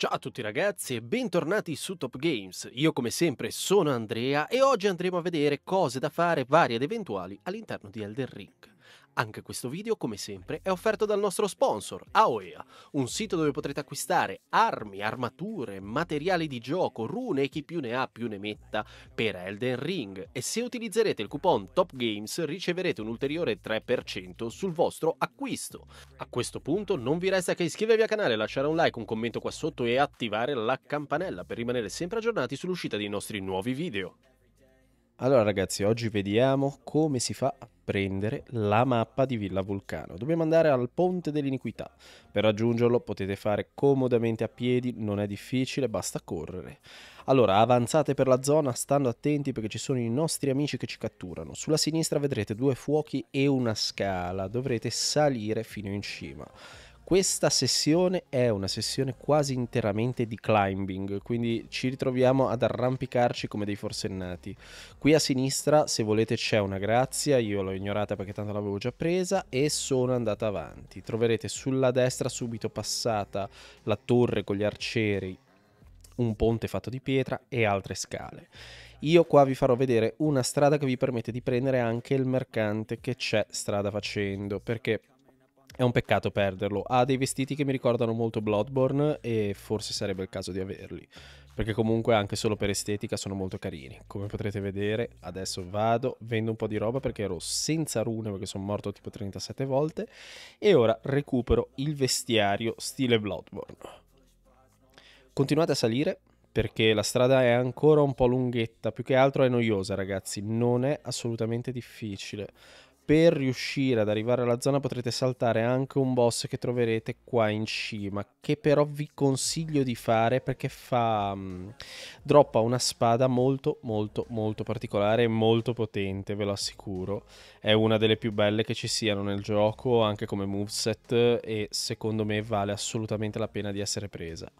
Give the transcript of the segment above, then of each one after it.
Ciao a tutti ragazzi e bentornati su Top Games. Io come sempre sono Andrea e oggi andremo a vedere cose da fare varie ed eventuali all'interno di Elder Ring. Anche questo video, come sempre, è offerto dal nostro sponsor, AOEA, un sito dove potrete acquistare armi, armature, materiali di gioco, rune e chi più ne ha più ne metta per Elden Ring. E se utilizzerete il coupon Top riceverete un ulteriore 3% sul vostro acquisto. A questo punto non vi resta che iscrivervi al canale, lasciare un like, un commento qua sotto e attivare la campanella per rimanere sempre aggiornati sull'uscita dei nostri nuovi video. Allora ragazzi, oggi vediamo come si fa a prendere la mappa di Villa Vulcano. Dobbiamo andare al Ponte dell'Iniquità. Per raggiungerlo potete fare comodamente a piedi, non è difficile, basta correre. Allora, avanzate per la zona, stando attenti perché ci sono i nostri amici che ci catturano. Sulla sinistra vedrete due fuochi e una scala, dovrete salire fino in cima. Questa sessione è una sessione quasi interamente di climbing, quindi ci ritroviamo ad arrampicarci come dei forsennati. Qui a sinistra, se volete, c'è una grazia, io l'ho ignorata perché tanto l'avevo già presa e sono andata avanti. Troverete sulla destra subito passata la torre con gli arcieri, un ponte fatto di pietra e altre scale. Io qua vi farò vedere una strada che vi permette di prendere anche il mercante che c'è strada facendo, perché è un peccato perderlo. Ha dei vestiti che mi ricordano molto Bloodborne e forse sarebbe il caso di averli. Perché comunque anche solo per estetica sono molto carini. Come potrete vedere, adesso vado, vendo un po' di roba perché ero senza rune perché sono morto tipo 37 volte. E ora recupero il vestiario stile Bloodborne. Continuate a salire perché la strada è ancora un po' lunghetta, più che altro è noiosa ragazzi, non è assolutamente difficile per riuscire ad arrivare alla zona potrete saltare anche un boss che troverete qua in cima che però vi consiglio di fare perché fa mm, droppa una spada molto molto molto particolare e molto potente ve lo assicuro è una delle più belle che ci siano nel gioco anche come moveset e secondo me vale assolutamente la pena di essere presa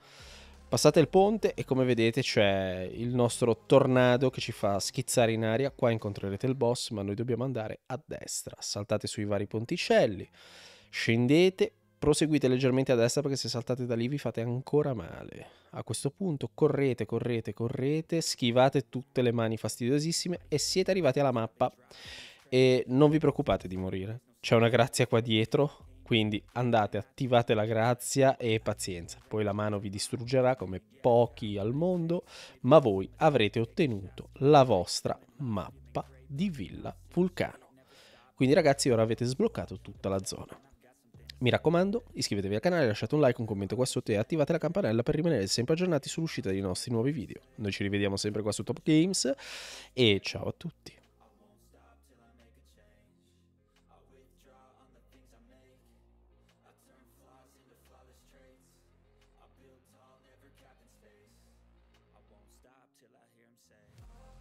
Passate il ponte e come vedete c'è il nostro tornado che ci fa schizzare in aria, qua incontrerete il boss ma noi dobbiamo andare a destra, saltate sui vari ponticelli, scendete, proseguite leggermente a destra perché se saltate da lì vi fate ancora male. A questo punto correte, correte, correte, schivate tutte le mani fastidiosissime e siete arrivati alla mappa e non vi preoccupate di morire, c'è una grazia qua dietro quindi andate, attivate la grazia e pazienza, poi la mano vi distruggerà come pochi al mondo, ma voi avrete ottenuto la vostra mappa di Villa Vulcano. Quindi ragazzi ora avete sbloccato tutta la zona. Mi raccomando, iscrivetevi al canale, lasciate un like, un commento qua sotto e attivate la campanella per rimanere sempre aggiornati sull'uscita dei nostri nuovi video. Noi ci rivediamo sempre qua su Top Games e ciao a tutti. say.